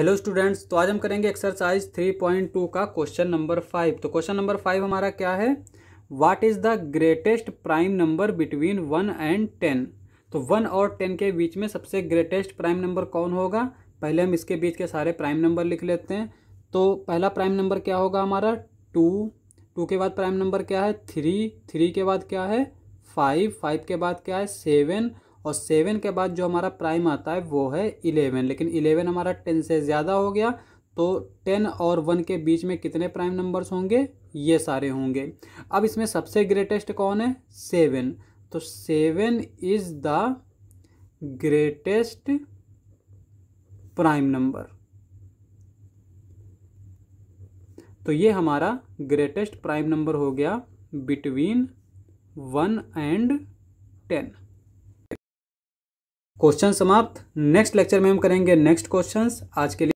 hello students तो आज हम करेंगे एक्सरसाइज 3.2 का क्वेश्चन नंबर फाइव तो क्वेश्चन नंबर फाइव हमारा क्या है what is the greatest prime number between one and ten तो वन और टेन के बीच में सबसे ग्रेटेस्ट प्राइम नंबर कौन होगा पहले हम इसके बीच के सारे प्राइम नंबर लिख लेते हैं तो पहला प्राइम नंबर क्या होगा हमारा टू टू के बाद प्राइम नंबर क्या है थ्री थ्री के बाद क्या है फाइव फाइव के बाद क्या है सेवन और सेवन के बाद जो हमारा प्राइम आता है वो है इलेवन लेकिन इलेवन हमारा टेन से ज़्यादा हो गया तो टेन और वन के बीच में कितने प्राइम नंबर्स होंगे ये सारे होंगे अब इसमें सबसे ग्रेटेस्ट कौन है सेवन तो seven is the greatest prime number तो ये हमारा ग्रेटेस्ट प्राइम नंबर हो गया between one and ten question समाप्त नेक्स्ट लेक्चर में हम करेंगे नेक्स्ट क्वेश्चंस आज के लिए